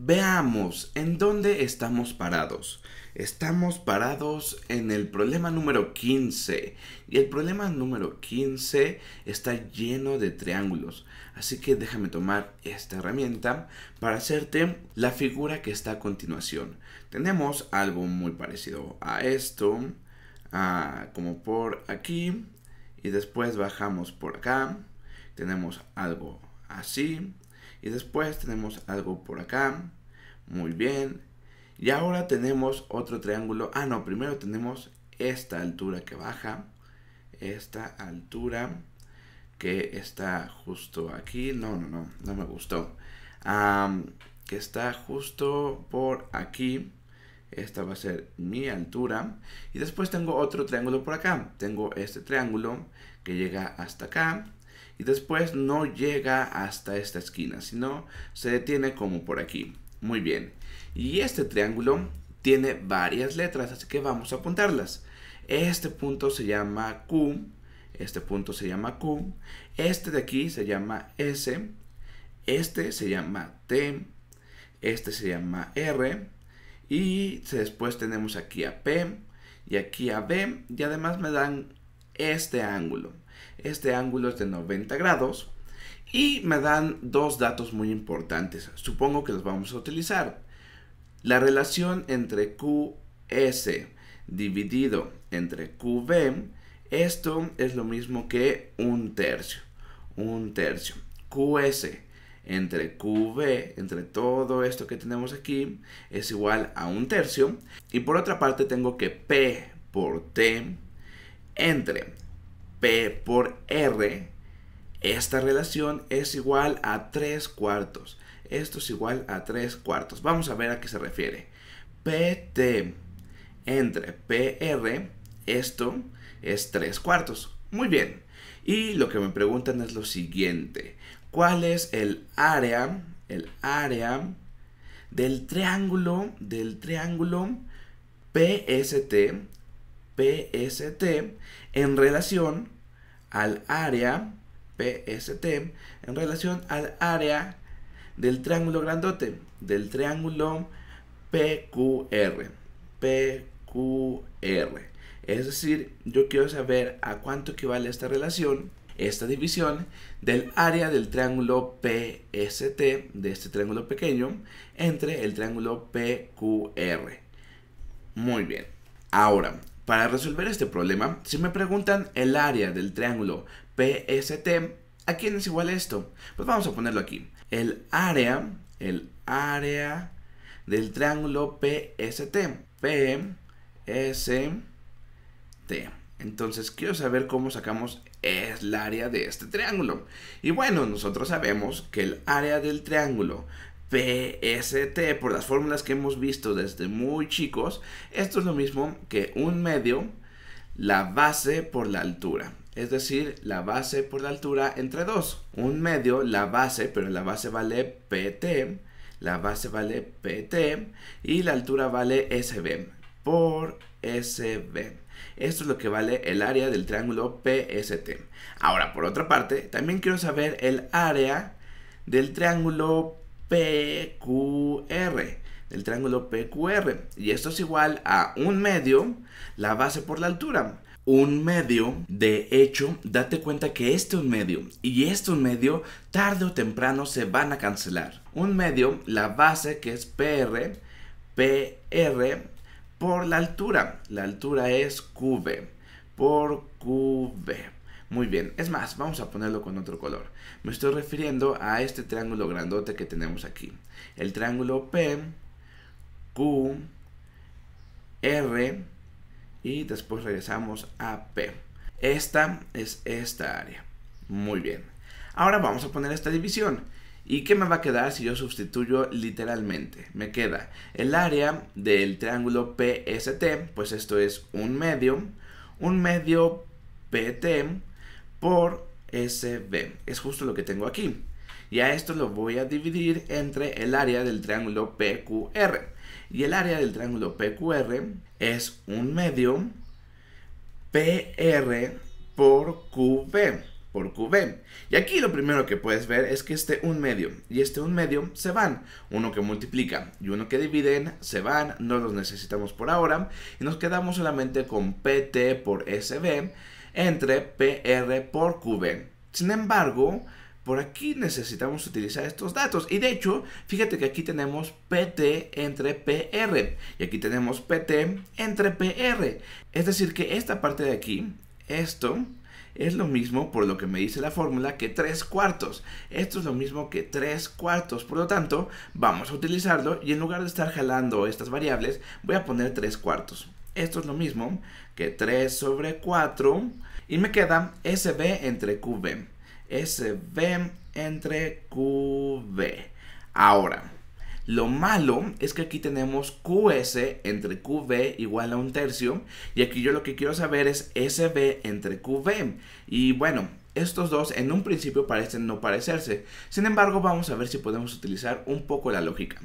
Veamos, ¿en dónde estamos parados? Estamos parados en el problema número 15. Y el problema número 15 está lleno de triángulos. Así que déjame tomar esta herramienta para hacerte la figura que está a continuación. Tenemos algo muy parecido a esto. como por aquí. Y después bajamos por acá. Tenemos algo así y después tenemos algo por acá. Muy bien. Y ahora tenemos otro triángulo. Ah, no, primero tenemos esta altura que baja. Esta altura que está justo aquí. No, no, no, no me gustó. que está justo por aquí. Esta va a ser mi altura. Y después tengo otro triángulo por acá. Tengo este triángulo que llega hasta acá y después no llega hasta esta esquina, sino se detiene como por aquí. Muy bien. Y este triángulo tiene varias letras, así que vamos a apuntarlas. Este punto se llama Q, este punto se llama Q, este de aquí se llama S, este se llama T, este se llama R, y después tenemos aquí a P y aquí a B, y además me dan este ángulo. Este ángulo es de 90 grados. Y me dan dos datos muy importantes. Supongo que los vamos a utilizar. La relación entre QS dividido entre QB, esto es lo mismo que un tercio. Un tercio. QS entre QB, entre todo esto que tenemos aquí, es igual a un tercio. Y por otra parte tengo que P por T entre P por R, esta relación es igual a 3 cuartos. Esto es igual a 3 cuartos. Vamos a ver a qué se refiere. PT entre PR, esto es 3 cuartos. Muy bien. Y lo que me preguntan es lo siguiente. ¿Cuál es el área, el área del triángulo, del triángulo PST, PST en relación al área PST, en relación al área del triángulo grandote, del triángulo PQR. PQR. Es decir, yo quiero saber a cuánto equivale esta relación, esta división del área del triángulo PST, de este triángulo pequeño, entre el triángulo PQR. Muy bien. Ahora, para resolver este problema, si me preguntan el área del triángulo PST, ¿a quién es igual esto? Pues vamos a ponerlo aquí. El área, el área del triángulo PST. PST. Entonces quiero saber cómo sacamos el área de este triángulo. Y bueno, nosotros sabemos que el área del triángulo PST, por las fórmulas que hemos visto desde muy chicos, esto es lo mismo que un medio, la base por la altura. Es decir, la base por la altura entre dos Un medio, la base, pero la base vale PT, la base vale PT y la altura vale SB por SB. Esto es lo que vale el área del triángulo PST. Ahora, por otra parte, también quiero saber el área del triángulo PQR, del triángulo PQR. Y esto es igual a un medio, la base por la altura. Un medio, de hecho, date cuenta que este un medio y este un medio tarde o temprano se van a cancelar. Un medio, la base que es PR, PR por la altura. La altura es QV por QV. Muy bien, es más, vamos a ponerlo con otro color. Me estoy refiriendo a este triángulo grandote que tenemos aquí. El triángulo P, Q, R y después regresamos a P. Esta es esta área. Muy bien. Ahora vamos a poner esta división. ¿Y qué me va a quedar si yo sustituyo literalmente? Me queda el área del triángulo PST, pues esto es un medio, un medio PT, por SB. Es justo lo que tengo aquí. Y a esto lo voy a dividir entre el área del triángulo PQR. Y el área del triángulo PQR es un medio PR por QB. Por QB. Y aquí lo primero que puedes ver es que este un medio y este un medio se van. Uno que multiplica y uno que dividen se van. No los necesitamos por ahora. Y nos quedamos solamente con PT por SB entre PR por QB. Sin embargo, por aquí necesitamos utilizar estos datos. Y de hecho, fíjate que aquí tenemos PT entre PR. Y aquí tenemos PT entre PR. Es decir, que esta parte de aquí, esto, es lo mismo, por lo que me dice la fórmula, que 3 cuartos. Esto es lo mismo que 3 cuartos. Por lo tanto, vamos a utilizarlo y en lugar de estar jalando estas variables, voy a poner 3 cuartos. Esto es lo mismo que 3 sobre 4. Y me queda SB entre QB. SB entre QB. Ahora, lo malo es que aquí tenemos QS entre QB igual a un tercio. Y aquí yo lo que quiero saber es SB entre QB. Y bueno, estos dos en un principio parecen no parecerse. Sin embargo, vamos a ver si podemos utilizar un poco la lógica.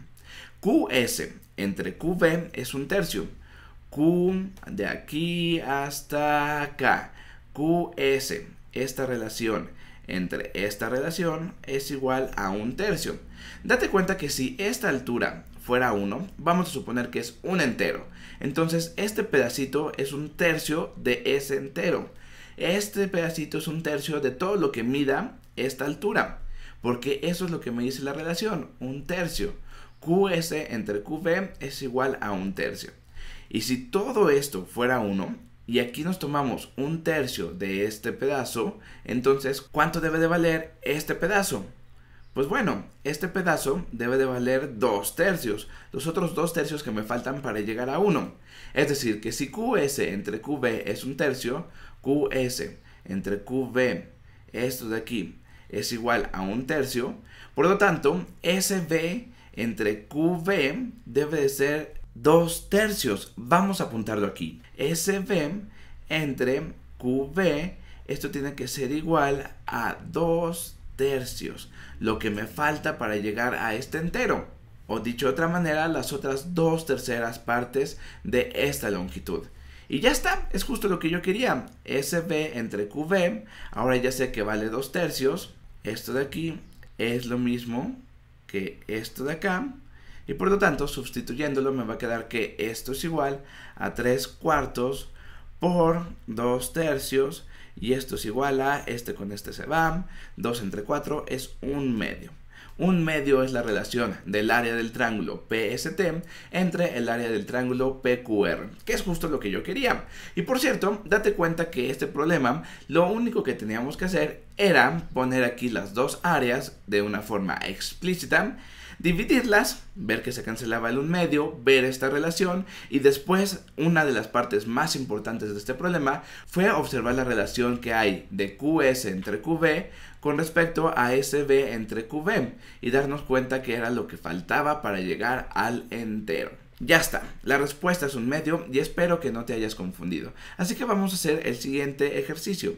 QS entre QB es un tercio. Q de aquí hasta acá. QS, esta relación entre esta relación es igual a un tercio. Date cuenta que si esta altura fuera 1, vamos a suponer que es un entero. Entonces este pedacito es un tercio de ese entero. Este pedacito es un tercio de todo lo que mida esta altura. Porque eso es lo que me dice la relación, un tercio. QS entre QV es igual a un tercio. Y si todo esto fuera 1, y aquí nos tomamos un tercio de este pedazo, entonces ¿cuánto debe de valer este pedazo? Pues bueno, este pedazo debe de valer 2 tercios, los otros 2 tercios que me faltan para llegar a 1. Es decir, que si QS entre QB es un tercio, QS entre QB, esto de aquí, es igual a un tercio. Por lo tanto, SB entre QB debe de ser dos tercios. Vamos a apuntarlo aquí. SB entre QB, esto tiene que ser igual a 2 tercios, lo que me falta para llegar a este entero. O dicho de otra manera, las otras dos terceras partes de esta longitud. Y ya está, es justo lo que yo quería. SB entre QB, ahora ya sé que vale 2 tercios. Esto de aquí es lo mismo que esto de acá y por lo tanto, sustituyéndolo me va a quedar que esto es igual a 3 cuartos por 2 tercios. Y esto es igual a este con este se va, 2 entre 4 es un medio. Un medio es la relación del área del triángulo PST entre el área del triángulo PQR, que es justo lo que yo quería. Y por cierto, date cuenta que este problema, lo único que teníamos que hacer era poner aquí las dos áreas de una forma explícita dividirlas, ver que se cancelaba el un medio, ver esta relación y después una de las partes más importantes de este problema fue observar la relación que hay de QS entre QB con respecto a SB entre QB y darnos cuenta que era lo que faltaba para llegar al entero. Ya está, la respuesta es un medio y espero que no te hayas confundido. Así que vamos a hacer el siguiente ejercicio.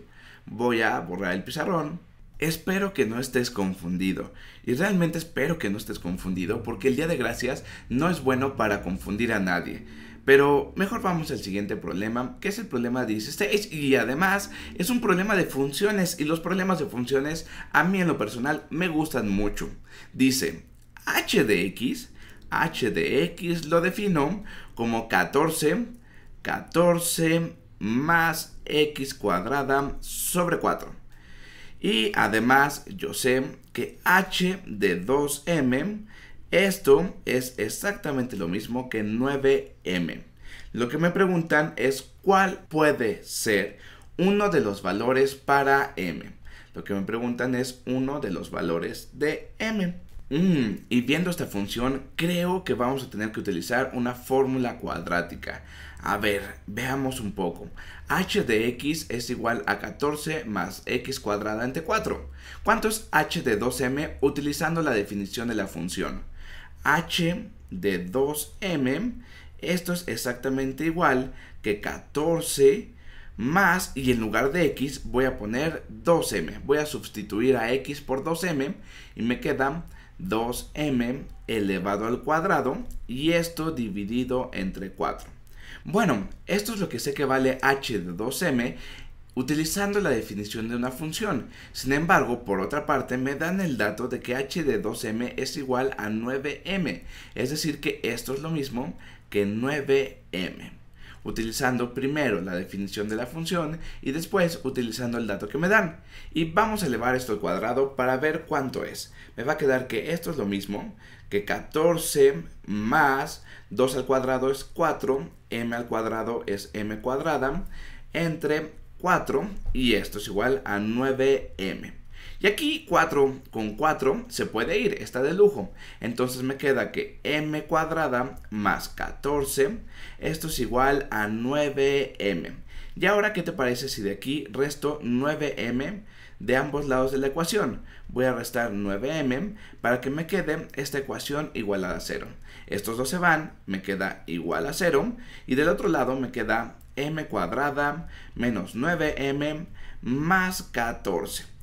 Voy a borrar el pizarrón, Espero que no estés confundido. Y realmente espero que no estés confundido porque el Día de Gracias no es bueno para confundir a nadie. Pero mejor vamos al siguiente problema, que es el problema 16. Y además es un problema de funciones. Y los problemas de funciones a mí en lo personal me gustan mucho. Dice, h de x, h de x lo defino como 14, 14 más x cuadrada sobre 4. Y además yo sé que h de 2m, esto es exactamente lo mismo que 9m. Lo que me preguntan es cuál puede ser uno de los valores para m. Lo que me preguntan es uno de los valores de m. Mm, y viendo esta función, creo que vamos a tener que utilizar una fórmula cuadrática. A ver, veamos un poco. h de x es igual a 14 más x cuadrada entre 4. ¿Cuánto es h de 2m utilizando la definición de la función? h de 2m, esto es exactamente igual que 14 más, y en lugar de x voy a poner 2m. Voy a sustituir a x por 2m y me quedan 2m elevado al cuadrado y esto dividido entre 4. Bueno, esto es lo que sé que vale h de 2m utilizando la definición de una función. Sin embargo, por otra parte, me dan el dato de que h de 2m es igual a 9m, es decir que esto es lo mismo que 9m utilizando primero la definición de la función y después utilizando el dato que me dan. Y vamos a elevar esto al cuadrado para ver cuánto es. Me va a quedar que esto es lo mismo que 14 más 2 al cuadrado es 4, m al cuadrado es m cuadrada, entre 4 y esto es igual a 9m. Y aquí 4 con 4 se puede ir, está de lujo. Entonces me queda que m cuadrada más 14, esto es igual a 9m. Y ahora, ¿qué te parece si de aquí resto 9m de ambos lados de la ecuación? Voy a restar 9m para que me quede esta ecuación igual a 0. Estos dos se van, me queda igual a 0. Y del otro lado me queda m cuadrada menos 9m más 14.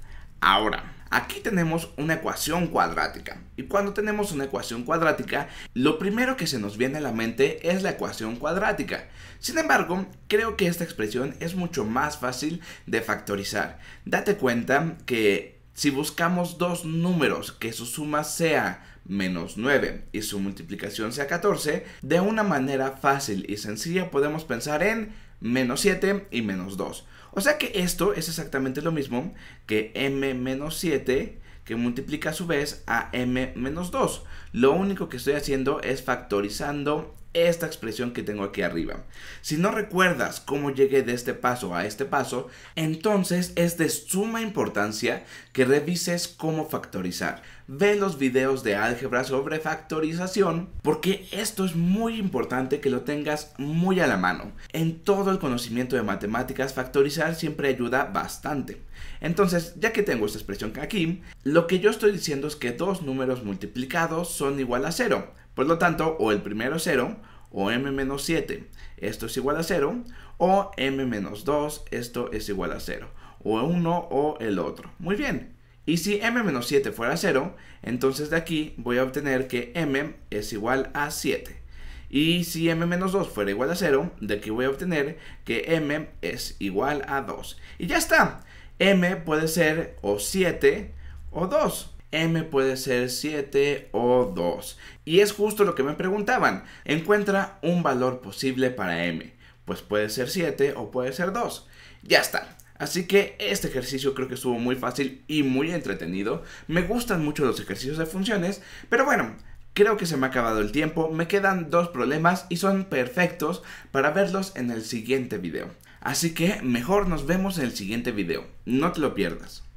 Ahora, aquí tenemos una ecuación cuadrática. Y cuando tenemos una ecuación cuadrática, lo primero que se nos viene a la mente es la ecuación cuadrática. Sin embargo, creo que esta expresión es mucho más fácil de factorizar. Date cuenta que si buscamos dos números que su suma sea menos 9 y su multiplicación sea 14, de una manera fácil y sencilla podemos pensar en menos 7 y menos 2. O sea que esto es exactamente lo mismo que m menos 7 que multiplica a su vez a m menos 2. Lo único que estoy haciendo es factorizando esta expresión que tengo aquí arriba. Si no recuerdas cómo llegué de este paso a este paso, entonces es de suma importancia que revises cómo factorizar ve los videos de álgebra sobre factorización porque esto es muy importante que lo tengas muy a la mano. En todo el conocimiento de matemáticas factorizar siempre ayuda bastante. Entonces, ya que tengo esta expresión aquí, lo que yo estoy diciendo es que dos números multiplicados son igual a cero. Por lo tanto, o el primero es 0 o m-7, esto es igual a cero, o m-2, esto es igual a cero, o uno o el otro. Muy bien, y si m-7 fuera 0, entonces de aquí voy a obtener que m es igual a 7. Y si m-2 fuera igual a 0, de aquí voy a obtener que m es igual a 2. Y ya está. m puede ser o 7 o 2 m puede ser 7 o 2. Y es justo lo que me preguntaban. Encuentra un valor posible para m. Pues puede ser 7 o puede ser 2. Ya está. Así que este ejercicio creo que estuvo muy fácil y muy entretenido. Me gustan mucho los ejercicios de funciones, pero bueno, Creo que se me ha acabado el tiempo, me quedan dos problemas y son perfectos para verlos en el siguiente video. Así que mejor nos vemos en el siguiente video, no te lo pierdas.